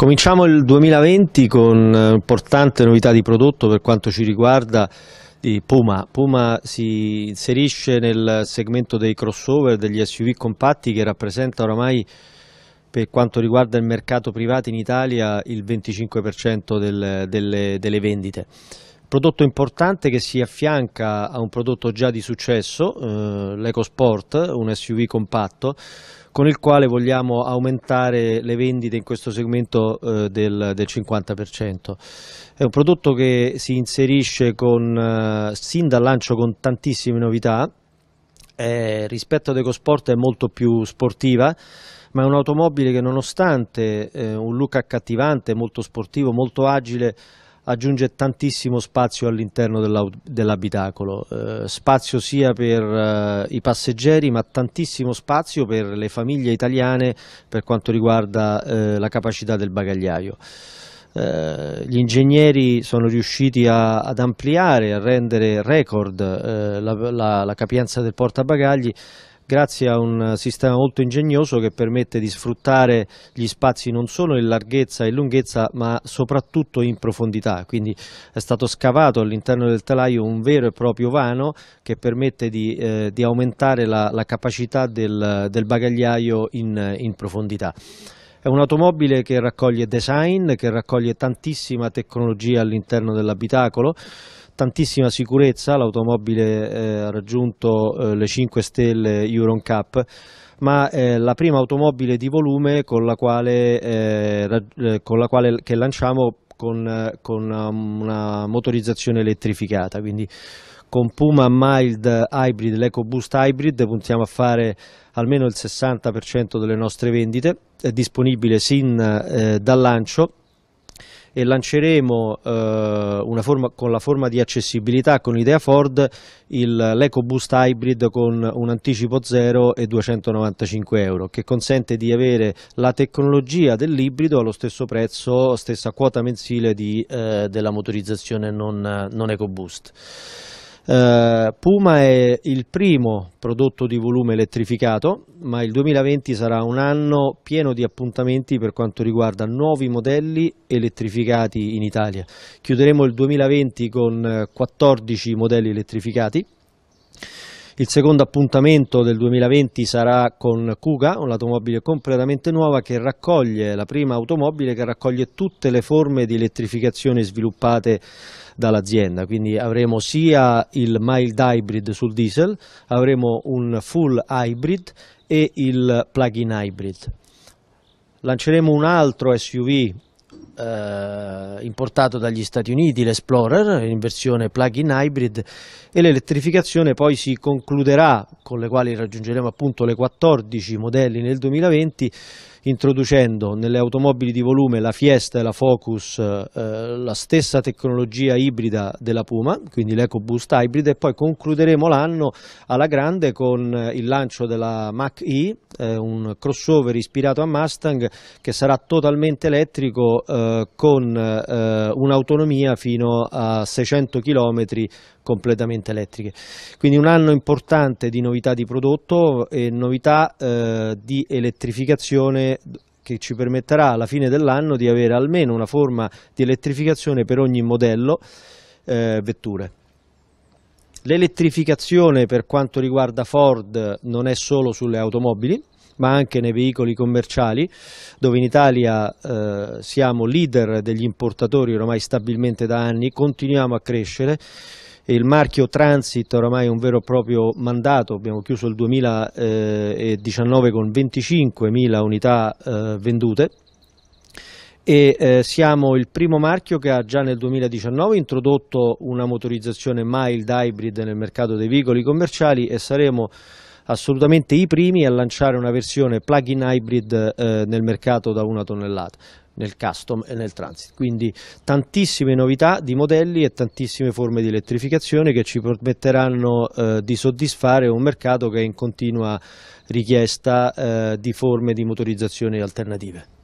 Cominciamo il 2020 con un'importante eh, novità di prodotto per quanto ci riguarda di Puma. Puma si inserisce nel segmento dei crossover, degli SUV compatti che rappresenta oramai per quanto riguarda il mercato privato in Italia il 25% del, delle, delle vendite prodotto importante che si affianca a un prodotto già di successo, eh, l'EcoSport, un SUV compatto, con il quale vogliamo aumentare le vendite in questo segmento eh, del, del, 50%. È un prodotto che si inserisce con, eh, sin dal lancio con tantissime novità, rispetto ad EcoSport è molto più sportiva, ma è un'automobile che nonostante eh, un look accattivante, molto sportivo, molto agile, aggiunge tantissimo spazio all'interno dell'abitacolo, dell eh, spazio sia per eh, i passeggeri ma tantissimo spazio per le famiglie italiane per quanto riguarda eh, la capacità del bagagliaio. Eh, gli ingegneri sono riusciti a, ad ampliare, a rendere record eh, la, la, la capienza del portabagagli grazie a un sistema molto ingegnoso che permette di sfruttare gli spazi non solo in larghezza e lunghezza ma soprattutto in profondità, quindi è stato scavato all'interno del telaio un vero e proprio vano che permette di, eh, di aumentare la, la capacità del, del, bagagliaio in, in profondità. È un'automobile che raccoglie design, che raccoglie tantissima tecnologia all'interno dell'abitacolo, tantissima sicurezza, l'automobile eh, ha raggiunto eh, le 5 stelle Euron Cup, ma eh, la prima automobile di volume con la quale, eh, eh, con la quale che lanciamo con, eh, con una, um, una motorizzazione elettrificata, quindi con Puma Mild Hybrid, l'EcoBoost Hybrid, puntiamo a fare almeno il 60% delle nostre vendite, è disponibile sin dal lancio e lanceremo eh, forma, con la forma di accessibilità con l'idea Ford l'EcoBoost Hybrid con un anticipo 0 e 295 euro che consente di avere la tecnologia dell'ibrido allo stesso prezzo, stessa quota mensile di, eh, della motorizzazione non, non EcoBoost. Eh, Puma è il primo prodotto di volume elettrificato, ma il 2020 sarà un anno pieno di appuntamenti per quanto riguarda nuovi modelli elettrificati in Italia. Chiuderemo il 2020 con 14 eh, modelli elettrificati il secondo appuntamento del 2020 sarà con Kuga, un'automobile completamente nuova che raccoglie la prima automobile che raccoglie tutte le forme di elettrificazione sviluppate dall'azienda, quindi avremo sia il mild hybrid sul diesel, avremo un full hybrid e il plug-in hybrid. Lanceremo un altro SUV eh, importato dagli Stati Uniti, l'Explorer in versione plug-in hybrid e l'elettrificazione poi si concluderà con le quali raggiungeremo appunto le 14 modelli nel 2020 introducendo nelle automobili di volume la Fiesta e la Focus eh, eh la stessa tecnologia ibrida della Puma, quindi l'EcoBoost ibrida e poi concluderemo l'anno alla grande con eh, il lancio della Mach-E, eh, un crossover ispirato a Mustang che sarà totalmente elettrico eh, con eh, un'autonomia fino a 600 km completamente elettriche. Quindi un anno importante di novità di prodotto e novità di elettrificazione che ci permetterà alla fine dell'anno di avere almeno una forma di elettrificazione per ogni modello eh, vetture. L'elettrificazione per quanto riguarda Ford non è solo sulle automobili, ma anche nei veicoli commerciali, dove in Italia eh, siamo leader degli importatori ormai stabilmente da anni, continuiamo a crescere il marchio Transit oramai è un vero e proprio mandato, abbiamo chiuso il 2019 con 25.000 unità eh, vendute e eh, siamo il primo marchio che ha già nel 2019 introdotto una motorizzazione mild hybrid nel mercato dei veicoli commerciali e saremo assolutamente i primi a lanciare una versione plug-in hybrid eh, nel mercato da una tonnellata nel custom e nel transit, quindi tantissime novità di modelli e tantissime forme di elettrificazione che ci permetteranno eh, di soddisfare un mercato che è in continua richiesta eh, di forme di motorizzazione alternative.